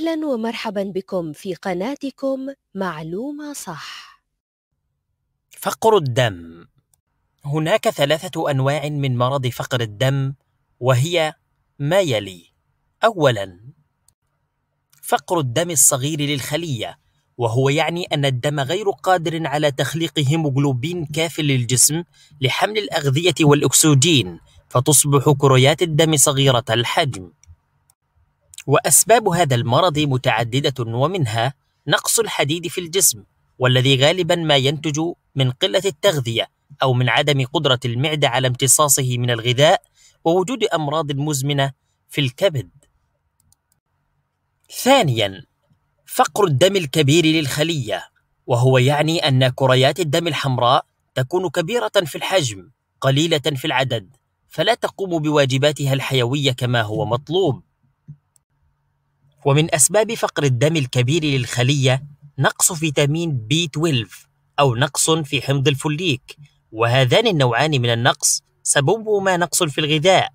أهلا ومرحبا بكم في قناتكم معلومة صح فقر الدم هناك ثلاثة أنواع من مرض فقر الدم وهي ما يلي أولا فقر الدم الصغير للخلية وهو يعني أن الدم غير قادر على تخليق هيموغلوبين كاف للجسم لحمل الأغذية والأكسجين فتصبح كريات الدم صغيرة الحجم وأسباب هذا المرض متعددة ومنها نقص الحديد في الجسم والذي غالبا ما ينتج من قلة التغذية أو من عدم قدرة المعدة على امتصاصه من الغذاء ووجود أمراض مزمنة في الكبد. ثانيا فقر الدم الكبير للخلية وهو يعني أن كريات الدم الحمراء تكون كبيرة في الحجم قليلة في العدد فلا تقوم بواجباتها الحيوية كما هو مطلوب ومن أسباب فقر الدم الكبير للخلية نقص فيتامين بي 12 أو نقص في حمض الفوليك وهذان النوعان من النقص سببهما نقص في الغذاء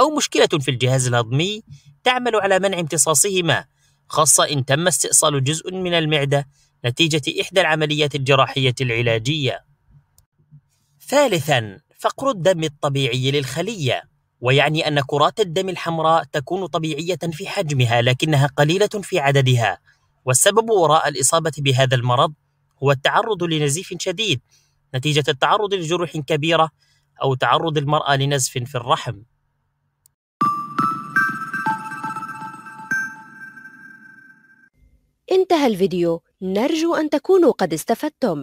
أو مشكلة في الجهاز الهضمي تعمل على منع امتصاصهما خاصة إن تم استئصال جزء من المعدة نتيجة إحدى العمليات الجراحية العلاجية. ثالثاً فقر الدم الطبيعي للخلية ويعني أن كرات الدم الحمراء تكون طبيعية في حجمها لكنها قليلة في عددها والسبب وراء الإصابة بهذا المرض هو التعرض لنزيف شديد نتيجة التعرض لجروح كبيرة أو تعرض المرأة لنزف في الرحم انتهى الفيديو نرجو أن تكونوا قد استفدتم